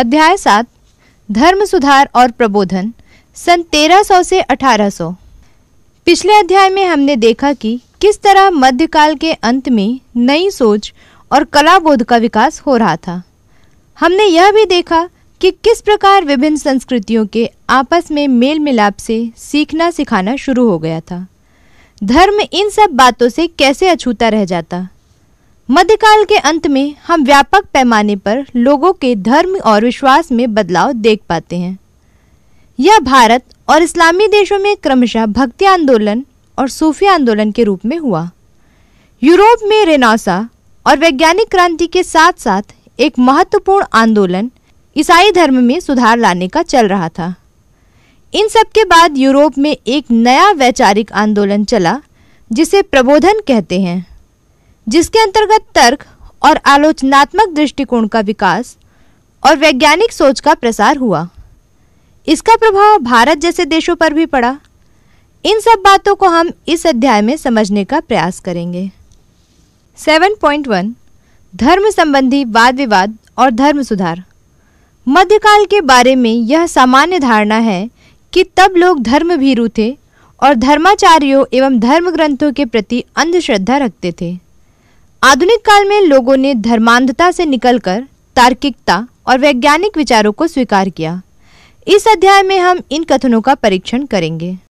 अध्याय सात धर्म सुधार और प्रबोधन सन 1300 से 1800 पिछले अध्याय में हमने देखा कि किस तरह मध्यकाल के अंत में नई सोच और कला बोध का विकास हो रहा था हमने यह भी देखा कि किस प्रकार विभिन्न संस्कृतियों के आपस में मेल मिलाप से सीखना सिखाना शुरू हो गया था धर्म इन सब बातों से कैसे अछूता रह जाता मध्यकाल के अंत में हम व्यापक पैमाने पर लोगों के धर्म और विश्वास में बदलाव देख पाते हैं यह भारत और इस्लामी देशों में क्रमशः भक्ति आंदोलन और सूफी आंदोलन के रूप में हुआ यूरोप में रेनासा और वैज्ञानिक क्रांति के साथ साथ एक महत्वपूर्ण आंदोलन ईसाई धर्म में सुधार लाने का चल रहा था इन सब के बाद यूरोप में एक नया वैचारिक आंदोलन चला जिसे प्रबोधन कहते हैं जिसके अंतर्गत तर्क और आलोचनात्मक दृष्टिकोण का विकास और वैज्ञानिक सोच का प्रसार हुआ इसका प्रभाव भारत जैसे देशों पर भी पड़ा इन सब बातों को हम इस अध्याय में समझने का प्रयास करेंगे 7.1 धर्म संबंधी वाद विवाद और धर्म सुधार मध्यकाल के बारे में यह सामान्य धारणा है कि तब लोग धर्म भीरू थे और धर्माचार्यों एवं धर्म ग्रंथों के प्रति अंधश्रद्धा रखते थे आधुनिक काल में लोगों ने धर्मांधता से निकलकर तार्किकता और वैज्ञानिक विचारों को स्वीकार किया इस अध्याय में हम इन कथनों का परीक्षण करेंगे